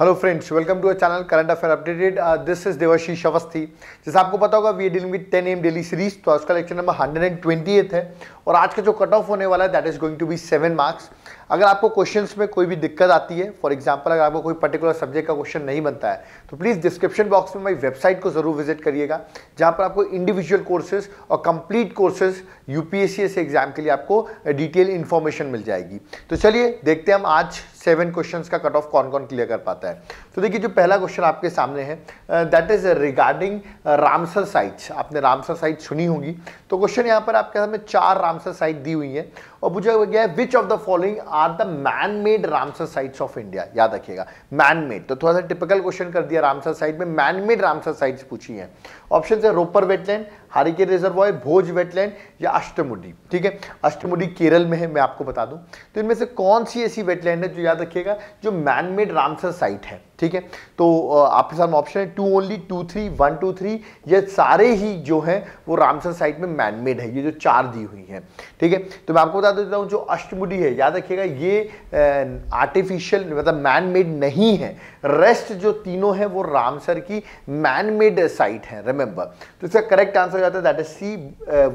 Hello friends welcome to our channel current affair updated this is Devashish Awasthi जैसे आपको पता होगा we dealing with ten M daily series तो आज का lecture number hundred and twenty है और आज का जो कट ऑफ होने वाला है that is going to be seven marks अगर आपको क्वेश्चंस में कोई भी दिक्कत आती है फॉर एग्जांपल अगर आपको कोई पर्टिकुलर सब्जेक्ट का क्वेश्चन नहीं बनता है तो प्लीज़ डिस्क्रिप्शन बॉक्स में मेरी वेबसाइट को ज़रूर विजिट करिएगा जहाँ पर आपको इंडिविजुअल कोर्सेज और कंप्लीट कोर्सेज यूपीएससी से एग्जाम के लिए आपको डिटेल इन्फॉर्मेशन मिल जाएगी तो चलिए देखते हैं हम आज सेवन क्वेश्चन का कट ऑफ कौन कौन क्लियर कर पाता है तो देखिए जो पहला क्वेश्चन आपके सामने है that is regarding Ramsar sites आपने रामसर साइट सुनी होगी तो क्वेश्चन यहाँ पर आपके सामने चार रामसर साइट दी हुई है और पूछा गया है which of the following are the man made Ramsar sites of India याद रखिएगा मैन मेड तो थोड़ा सा टिपिकल क्वेश्चन कर दिया रामसर साइट में मैन मेड रामसर साइट्स पूछी है ऑप्शन है Ropar wetland Harike reservoir Bhoj wetland या अष्टमुडी ठीक है अष्टमुडी केरल में है मैं आपको बता दूं तो इनमें से कौन सी ऐसी वेटलैंड है जो याद रखिएगा जो मैन मेड रामसर साइट है ठीक है तो आपके सामने ऑप्शन है two only two three one two three ये सारे ही जो है वो रामसर साइट में मैनमेड है ये जो चार दी हुई है ठीक है तो मैं आपको बता देता हूँ जो अष्टमुडी है याद रखिएगा ये आर्टिफिशियल मतलब मैनमेड नहीं है रेस्ट जो तीनों है वो रामसर की मैनमेड साइट है रिमेंबर तो इसका करेक्ट आंसर हो जाता है that is C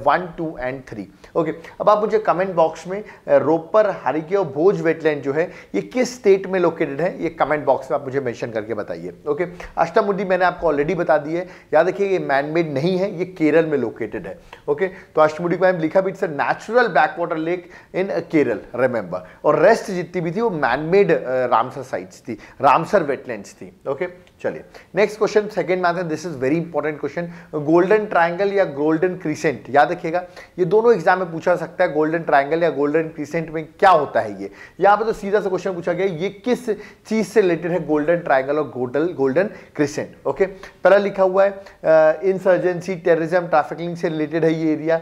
one two and three okay अब आप मुझे कमेंट बॉक्स में रोपर हरिके और भोज वेटलैंड जो है ये किस स्टेट में लोकेटेड है ये कमेंट बॉक्स में आप मुझे मेंशन क्वेश्चन करके बताइए ओके अष्टामुड्डी मैंने आपको ऑलरेडी बता दी है याद रखिए ये मैनमेड नहीं है ये केरल में लोकेटेड है ओके तो अष्टमुड्डी को मैंने लिखा भी it's a natural back water lake in Kerala remember और रेस्ट जितनी भी थी वो मैनमेड रामसर साइट्स थी रामसर वेटलैंड थी ओके चलिए नेक्स्ट क्वेश्चन सेकंड मैथ है this is very important question golden triangle या गोल्डन क्रीसेंट याद रखिएगा ये दोनों एग्जाम में पूछा सकता है गोल्डन ट्राइंगल या गोल्डन क्रीसेंट में क्या होता है ये यहाँ पर तो सीधा सा क्वेश्चन पूछा गया ये किस चीज से रिलेटेड है गोल्डन गोल्डन ट्राइंगल और गोल्डन गोल्डन क्रिसेंट ओके पहला लिखा हुआ है इंसर्जेंसी टेररिज्म ट्रैफिकिंग से रिलेटेड है ये एरिया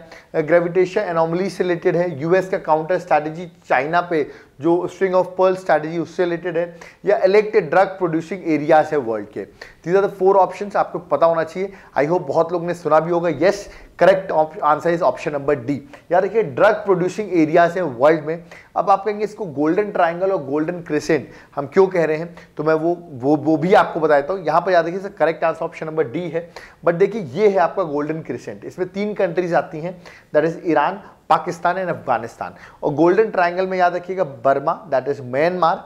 ग्रेविटेशन एनोमली से रिलेटेड है यूएस का काउंटर स्ट्रैटेजी चाइना पे जो स्ट्रिंग ऑफ पर्ल स्ट्रैटेजी उससे रिलेटेड है या इलेक्टेड ड्रग प्रोड्यूसिंग एरियाज है वर्ल्ड के these are the four option आपको पता होना चाहिए आई होप बहुत लोग ने सुना भी होगा yes correct answer is option number D या देखिए ड्रग प्रोड्यूसिंग एरियाज है वर्ल्ड में अब आप कहेंगे इसको गोल्डन ट्राइंगल और गोल्डन क्रिसेंट हम क्यों कह रहे हैं तो मैं वो वो वो भी आपको बता देता हूँ यहाँ पर याद रखिए sir correct answer option number D है बट देखिए ये है आपका गोल्डन क्रिसेंट इसमें तीन कंट्रीज आती हैं that is Iran Pakistan and Afghanistan और गोल्डन ट्रायंगल में याद रखिएगा Burma that is Myanmar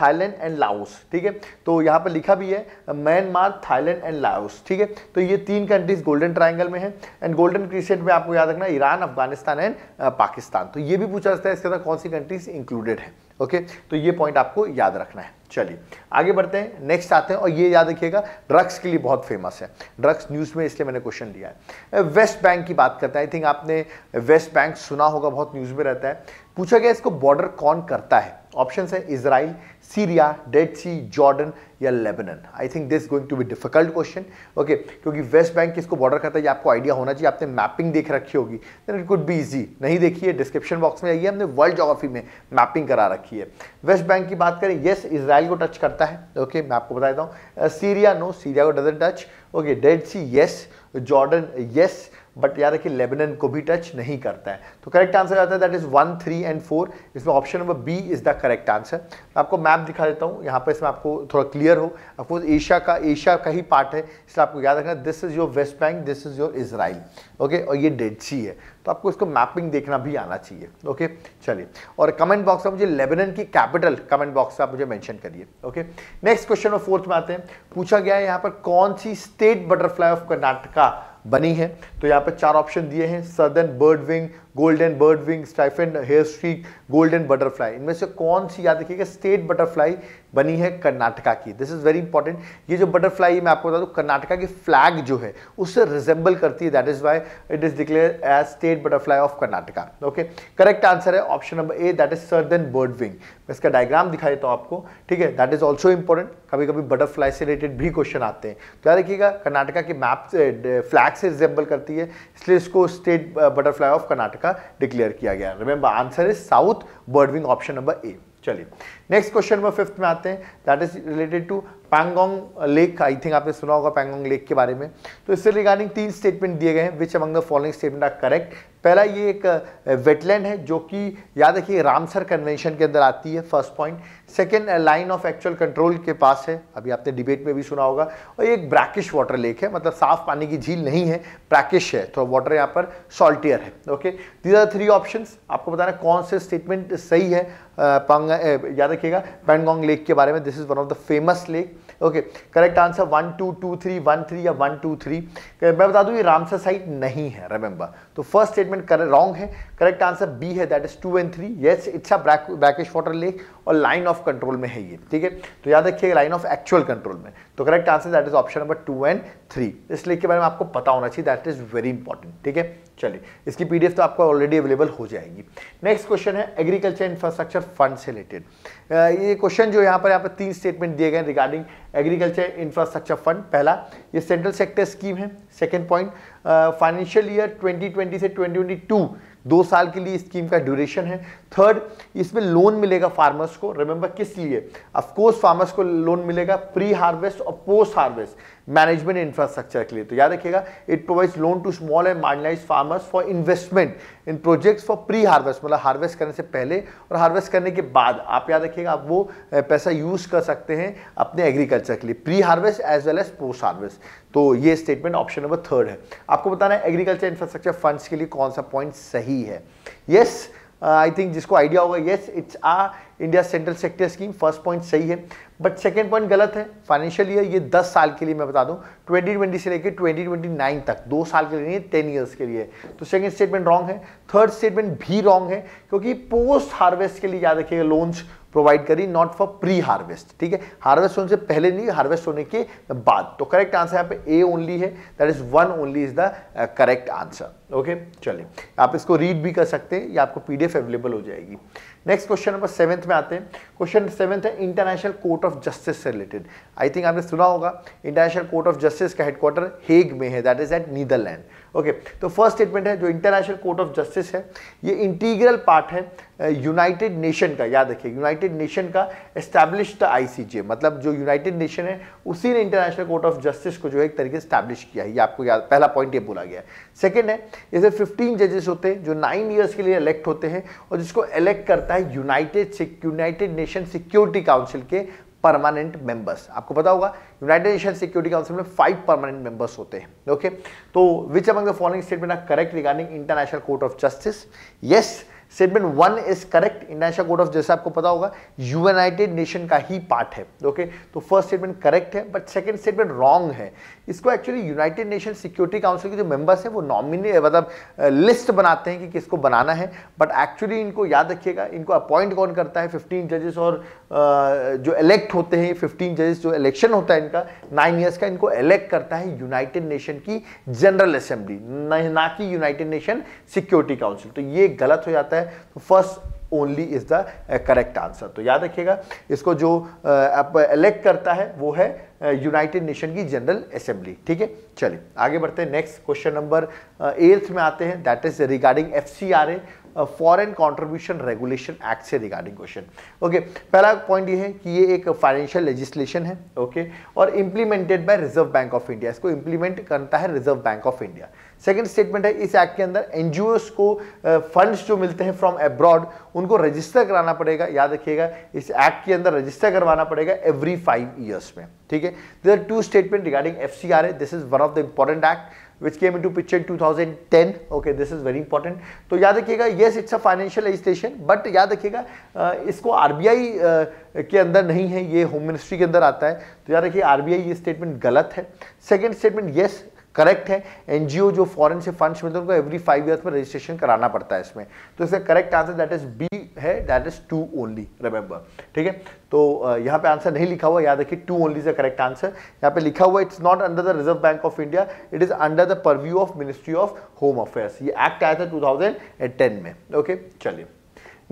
Thailand and Laos ठीक है तो यहाँ पर लिखा भी है म्यांमार थाईलैंड एंड लाओस ठीक है तो ये तीन कंट्रीज गोल्डन ट्राइंगल में है एंड गोल्डन क्रिसेंट में आपको याद रखना ईरान अफगानिस्तान एंड पाकिस्तान तो ये भी पूछा जाता है इसके अंदर कौन सी कंट्रीज इंक्लूडेड है ओके तो ये पॉइंट आपको याद रखना है चलिए आगे बढ़ते हैं नेक्स्ट आते हैं और ये याद रखिएगा ड्रग्स के लिए बहुत फेमस है ड्रग्स न्यूज़ में इसलिए मैंने क्वेश्चन लिया है वेस्ट बैंक की बात करते हैं आई थिंक आपने वेस्ट बैंक सुना होगा बहुत न्यूज़ में रहता है पूछा गया इसको बॉर्डर कौन करता है ऑप्शन है Israel Syria Dead Sea Jordan या Lebanon I think this going to be difficult question okay क्योंकि वेस्ट बैंक किसको बॉर्डर करता है ये आपको आइडिया होना चाहिए आपने मैपिंग देख रखी होगी then it could be easy नहीं देखिए डिस्क्रिप्शन बॉक्स में आइए हमने वर्ल्ड जोग्राफी में मैपिंग करा रखी है वेस्ट बैंक की बात करें येस इसराइल को टच करता है ओके okay, मैं आपको बता देता हूँ सीरिया नो सीरिया को doesn't touch okay Dead Sea yes Jordan yes but याद रखिए लेबनन को भी टच नहीं करता है तो करेक्ट आंसर आता है that is one three and four इसमें option number B is the correct answer मैं आपको मैप दिखा देता हूँ यहाँ पर इसमें आपको थोड़ा क्लियर हो अफकोर्स एशिया का एशिया का ही पार्ट है इसलिए आपको याद रखना this is your West Bank this is your Israel okay और ये डेड सी है तो आपको इसको मैपिंग देखना भी आना चाहिए ओके चलिए और कमेंट बॉक्स में मुझे लेबनन की कैपिटल कमेंट बॉक्स में आप मुझे मैंशन करिए ओके नेक्स्ट क्वेश्चन और फोर्थ में आते हैं पूछा गया है यहाँ पर कौन सी स्टेट बटरफ्लाई ऑफ कर्नाटका बनी है तो यहाँ पर चार ऑप्शन दिए हैं southern bird wing golden bird wing striped hair streak golden butterfly इनमें से कौन सी याद रखिएगा स्टेट बटरफ्लाई बनी है कर्नाटका की दिस इज़ वेरी इंपॉर्टेंट ये जो बटरफ्लाई मैं आपको बता दूँ कर्नाटका की फ्लैग जो है उससे रिजेंबल करती है that is why it is declare as state butterfly of Karnataka okay correct answer है option number A that is southern bird wing मैं इसका डायग्राम दिखा देता हूँ आपको ठीक है दैट इज ऑल्सो इंपॉर्टेंट कभी कभी बटरफ्लाई से रिलेटेड भी क्वेश्चन आते हैं तो याद रखिएगा कर्नाटका के मैप से फ्लैग से रिजेंबल करती है इसलिए इसको स्टेट बटरफ्लाई ऑफ कर्नाटका का डिक्लेयर किया गया remember answer is south birdwing option number A चलिए नेक्स्ट क्वेश्चन नंबर फिफ्थ में आते हैं that is related to Pangong lake I think आपने सुना होगा पैंगोंग लेक के बारे में तो इससे रिगार्डिंग तीन स्टेटमेंट दिए गए हैं which among the following statement are correct पहला ये एक वेटलैंड है जो कि याद रखिए रामसर कन्वेंशन के अंदर आती है first point second line of actual control के पास है अभी आपने डिबेट में भी सुना होगा और ये एक ब्रैकिश वाटर लेक है मतलब साफ पानी की झील नहीं है ब्रैकिश है थोड़ा वाटर यहाँ पर सॉल्टियर है okay these are three option आपको बताना कौन से स्टेटमेंट सही है पंग याद रखिएगा पैंगोंग लेक के बारे में this is one of the famous lake okay correct answer one two two three one three या वन टू थ्री मैं बता दूँ ये रामसर साइट नहीं है रिमेंबर तो फर्स्ट स्टेटमेंट कर रॉन्ग है करेक्ट आंसर बी है that is two and three yes it's a brackish water lake और लाइन ऑफ कंट्रोल में है ये ठीक है तो याद रखिएगा लाइन ऑफ एक्चुअल कंट्रोल में तो correct answer that is option number two and three इस लेक के बारे में आपको पता होना चाहिए दैट इज वेरी इंपॉर्टेंट ठीक है चलिए इसकी पीडीएफ तो आपको ऑलरेडी अवेलेबल हो जाएगी नेक्स्ट क्वेश्चन है एग्रीकल्चर इंफ्रास्ट्रक्चर फंड से रिलेटेड ये क्वेश्चन जो यहाँ पर यहाँ पर तीन स्टेटमेंट दिए गए रिगार्डिंग एग्रीकल्चर इंफ्रास्ट्रक्चर फंड पहला ये सेंट्रल सेक्टर स्कीम है second point financial year twenty से ट्वेंटी दो साल के लिए स्कीम का ड्यूरेशन है थर्ड इसमें लोन मिलेगा फार्मर्स को रिमेंबर किस लिए ऑफकोर्स फार्मर्स को लोन मिलेगा प्री हार्वेस्ट और पोस्ट हार्वेस्ट मैनेजमेंट इंफ्रास्ट्रक्चर के लिए तो याद रखिएगा it provides loan to small and marginalize farmers for investment in projects for pre harvest मतलब हार्वेस्ट करने से पहले और हार्वेस्ट करने के बाद आप याद रखिएगा आप वो पैसा यूज कर सकते हैं अपने एग्रीकल्चर के लिए pre harvest as well as post harvest तो ये स्टेटमेंट ऑप्शन नंबर थर्ड है आपको बताना है एग्रीकल्चर इंफ्रास्ट्रक्चर फंड्स के लिए कौन सा पॉइंट सही है यस आई थिंक जिसको आइडिया होगा yes it's a India central sector scheme first point सही है बट सेकेंड पॉइंट गलत है फाइनेंशियल ईयर ये दस साल के लिए मैं बता दूं ट्वेंटी ट्वेंटी से लेकर ट्वेंटी ट्वेंटी नाइन तक दो साल के लिए नहीं टेन ईयर्स के लिए तो सेकेंड स्टेटमेंट रॉन्ग है थर्ड स्टेटमेंट भी रॉन्ग है क्योंकि पोस्ट हार्वेस्ट के लिए याद रखिएगा लोन्स प्रोवाइड करी नॉट फॉर प्री हार्वेस्ट ठीक है हार्वेस्ट होने से पहले नहीं हार्वेस्ट होने के बाद तो करेक्ट आंसर यहाँ पे ए ओनली है that is one only is the correct answer okay चलिए आप इसको रीड भी कर सकते हैं या आपको पीडीएफ अवेलेबल हो जाएगी नेक्स्ट क्वेश्चन नंबर सेवेंथ में आते हैं क्वेश्चन सेवेंथ है इंटरनेशनल कोर्ट ऑफ जस्टिस से रिलेटेड आई थिंक आपने सुना होगा इंटरनेशनल कोर्ट ऑफ जस्टिस का हेडक्वार्टर हेग में है that is at Netherland okay okay, तो फर्स्ट स्टेटमेंट है जो इंटरनेशनल कोर्ट ऑफ जस्टिस है ये इंटीग्रल पार्ट है यूनाइटेड नेशन का याद रखिए यूनाइटेड नेशन का एस्टैब्लिश द आईसीजे मतलब जो यूनाइटेड नेशन है उसी ने इंटरनेशनल कोर्ट ऑफ जस्टिस को जो है एक तरीके से स्टैब्लिश किया है ये आपको याद पहला पॉइंट ये बोला गया है सेकेंड है इसे फिफ्टीन जजेस होते हैं जो नाइन ईयर्स के लिए इलेक्ट होते हैं और जिसको इलेक्ट करता है united united nation security council के परमानेंट मेंबर्स आपको पता होगा यूनाइटेड नेशन सिक्योरिटी काउंसिल में फाइव परमानेंट मेंबर्स होते हैं ओके तो which among the following statement are correct regarding international court of justice yes statement one is correct international code of जैसे आपको पता होगा यूनाइटेड नेशन का ही पार्ट है ओके तो फर्स्ट स्टेटमेंट करेक्ट है बट सेकंड स्टेटमेंट रॉन्ग है इसको actually United nation security council के जो मेंबर्स हैं वो नॉमिने eh, मतलब लिस्ट eh, बनाते हैं कि किसको बनाना है बट एक्चुअली इनको याद रखिएगा इनको अपॉइंट कौन करता है फिफ्टीन जजेस और eh, जो इलेक्ट होते हैं फिफ्टीन जजेस जो इलेक्शन होता है इनका नाइन ईयर्स का इनको इलेक्ट करता है यूनाइटेड नेशन की जनरल असेंबली ना कि यूनाइटेड नेशन सिक्योरिटी काउंसिल तो ये गलत हो जाता है है तो first only is the correct answer तो याद रखिएगा इसको जो uh, आप इलेक्ट करता है वो है यूनाइटेड uh, नेशन की जनरल असेंबली ठीक है चलिए आगे बढ़ते हैं नेक्स्ट क्वेश्चन नंबर एट्थ में आते हैं that is regarding F foreign contribution regulation act से रिगार्डिंग क्वेश्चन ओके पहला पॉइंट ये है कि ये एक फाइनेंशियल लेजिस्लेशन है ओके okay? और implemented by Reserve Bank of India इसको इंप्लीमेंट करता है Reserve Bank of India second statement है इस एक्ट के अंदर एनजीओ को फंड्स जो मिलते हैं फ्रॉम अब्रॉड उनको रजिस्टर कराना पड़ेगा याद रखिएगा इस एक्ट के अंदर रजिस्टर करवाना पड़ेगा एवरी फाइव ईयर्स में ठीक है there two statement regarding F C R A this is one of the important act into picture two thousand ten okay this is very important तो याद रखिएगा yes it's a financial legislation but याद रखिएगा इसको R B I के अंदर नहीं है ये होम मिनिस्ट्री के अंदर आता है तो याद रखिए आर बी आई ये स्टेटमेंट गलत है सेकेंड स्टेटमेंट येस करेक्ट है एनजीओ जो फॉरेन से फंड्स मिलते हैं उनको एवरी फाइव ईयर्स में रजिस्ट्रेशन कराना पड़ता है इसमें तो इसका correct answer that is B है that is two only remember ठीक है तो यहाँ पे आंसर नहीं लिखा हुआ याद रखिए two only is the correct answer यहाँ पे लिखा हुआ it's not under the Reserve Bank of India it is under the purview of Ministry of Home Affairs ये एक्ट आया था टू में ओके चलिए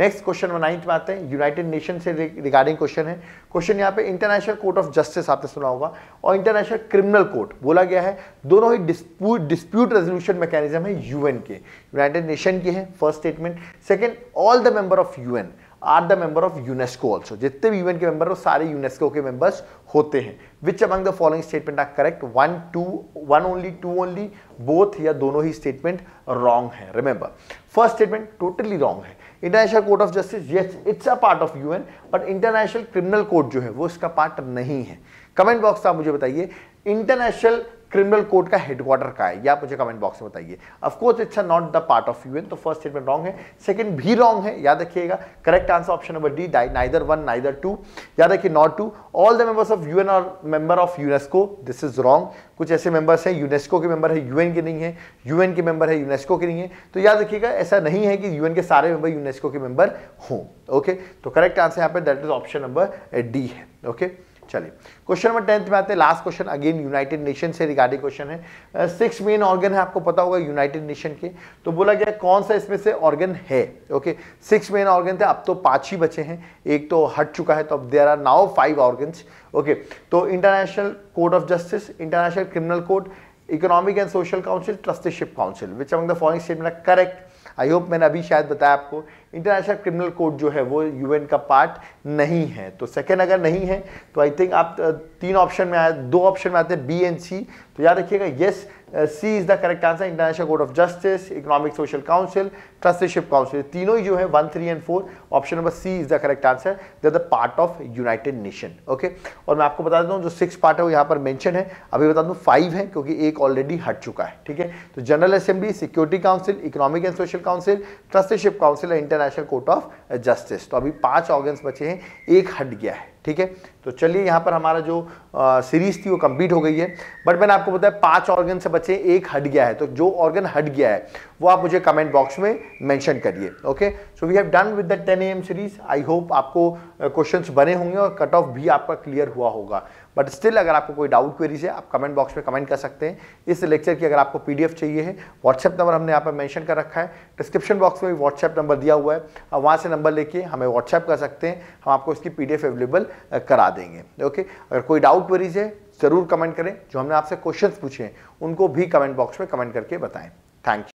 नेक्स्ट क्वेश्चन नंबर नाइन्थ में आते हैं यूनाइटेड नेशन से रिगार्डिंग क्वेश्चन है क्वेश्चन यहाँ पे इंटरनेशनल कोर्ट ऑफ जस्टिस आपने सुना होगा और इंटरनेशनल क्रिमिनल कोर्ट बोला गया है दोनों ही डिस्प्यूट डिस्प्यूट रेजोल्यूशन मैकेनिज्म है यूएन के यूनाइटेड नेशन की है first statement second all the member of UN are the member of UNESCO also जितने भी यूएन के मेंबर हो सारे यूनेस्को के मेंबर्स होते हैं which among the following statement are correct one two one only two only both या दोनों ही स्टेटमेंट रॉन्ग है remember first statement totally wrong है international court of justice yes it's a part of UN but international criminal court जो है वो इसका part नहीं है कमेंट बॉक्स आप मुझे बताइए इंटरनेशनल क्रिमिनल कोर्ट का हेडक्वार्टर का है या मुझे कमेंट बॉक्स में बताइए of course it's not the part of UN तो फर्स्ट स्टेटमेंट रॉन्ग है सेकंड भी रॉन्ग है याद रखिएगा correct answer option number D neither one neither two याद रखिए not two all the members of UN are member of UNESCO this is wrong कुछ ऐसे मेंबर्स हैं यूनेस्को के मेंबर है यूएन के नहीं है यूएन के मेंबर है यूनेस्को के नहीं है तो याद रखिएगा ऐसा नहीं है कि यूएन के सारे मेंबर यूनेस्को के मेंबर हों ओके तो करेक्ट आंसर यहाँ पे that is option number D है ओके okay? चलिए क्वेश्चन नंबर टेंथ में आते हैं last question again United Nation से रिगार्डिंग क्वेश्चन है सिक्स मेन ऑर्गन है आपको पता होगा यूनाइटेड नेशन के तो बोला गया कौन सा इसमें से ऑर्गन है ओके सिक्स मेन ऑर्गन थे अब तो पाँच ही बचे हैं एक तो हट चुका है तो अब there are now five organ okay तो international court of justice international criminal court economic and social council trusteeship council which among the following statement correct I hope मैंने अभी शायद बताया आपको इंटरनेशनल क्रिमिनल कोड जो है वो यूएन का पार्ट नहीं है तो सेकेंड अगर नहीं है तो आई थिंक आप तीन ऑप्शन में आए दो ऑप्शन में आते हैं बी एंड सी तो याद रखिएगा yes yes, C is the correct answer international court of justice economic social council trusteeship council तीनों ही जो है one three and four option number C is the correct answer the part of United Nation okay और मैं आपको बता देता हूँ जो सिक्स पार्ट है वो यहाँ पर मैंशन है अभी बता दूँ फाइव है क्योंकि एक ऑलरेडी हट चुका है ठीक है तो general assembly security council economic and social council trusteeship council international court of justice तो अभी पांच ऑर्गन्स बचे हैं एक हट गया है ठीक है तो चलिए यहाँ पर हमारा जो सीरीज थी वो कंप्लीट हो गई है बट मैंने आपको बताया पांच ऑर्गन से बचे एक हट गया है तो जो ऑर्गन हट गया है वो आप मुझे कमेंट बॉक्स में मेंशन करिए okay so we have done with the ten M series I hope आपको क्वेश्चंस बने होंगे और कट ऑफ भी आपका क्लियर हुआ होगा बट स्टिल अगर आपको कोई डाउट क्वेरीज है आप कमेंट बॉक्स में कमेंट कर सकते हैं इस लेक्चर की अगर आपको पीडीएफ चाहिए है व्हाट्सएप नंबर हमने यहाँ पर मेंशन कर रखा है डिस्क्रिप्शन बॉक्स में भी व्हाट्सएप नंबर दिया हुआ है आप वहाँ से नंबर लेके हमें व्हाट्सएप कर सकते हैं हम आपको इसकी पीडीएफ अवेलेबल करा बता देंगे ओके अगर कोई डाउट वरीज है ज़रूर कमेंट करें जो हमने आपसे क्वेश्चंस पूछे हैं उनको भी कमेंट बॉक्स में कमेंट करके बताएं थैंक यू